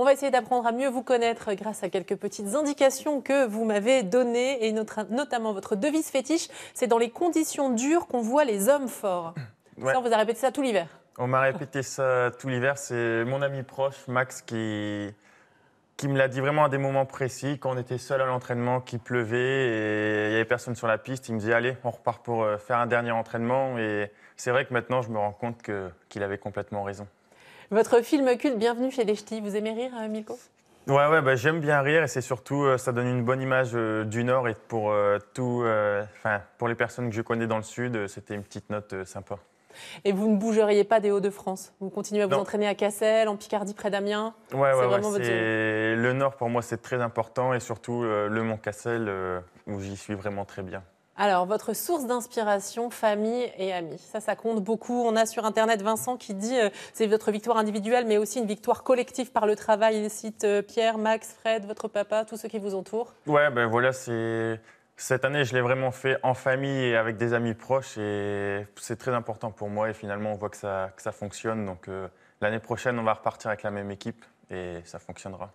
On va essayer d'apprendre à mieux vous connaître grâce à quelques petites indications que vous m'avez données et notamment votre devise fétiche, c'est dans les conditions dures qu'on voit les hommes forts. Ça, on vous a répété ça tout l'hiver. On m'a répété ça tout l'hiver. C'est mon ami proche, Max, qui, qui me l'a dit vraiment à des moments précis, quand on était seul à l'entraînement, qu'il pleuvait et il n'y avait personne sur la piste, il me dit allez, on repart pour euh, faire un dernier entraînement. Et c'est vrai que maintenant, je me rends compte qu'il avait complètement raison. Votre film culte, bienvenue chez les ch'tis. Vous aimez rire, euh, Miko Ouais, ouais, bah, j'aime bien rire et c'est surtout, euh, ça donne une bonne image euh, du Nord et pour, enfin pour les personnes que je connais dans le Sud, c'était une petite note sympa. Et vous ne bougeriez pas des Hauts-de-France Vous continuez à vous entraîner à Cassel, en Picardie, près d'Amiens Ouais, ouais, ouais Le Nord, pour moi, c'est très important et surtout le Mont-Cassel, où j'y suis vraiment très bien. Alors, votre source d'inspiration, famille et amis, ça, ça compte beaucoup. On a sur Internet Vincent qui dit euh, c'est votre victoire individuelle, mais aussi une victoire collective par le travail. Il cite euh, Pierre, Max, Fred, votre papa, tous ceux qui vous entourent. Ouais, ben voilà, c'est. Cette année, je l'ai vraiment fait en famille et avec des amis proches, et c'est très important pour moi. Et finalement, on voit que ça, fonctionne. Donc, euh, l'année prochaine, on va repartir avec la même équipe, et ça fonctionnera.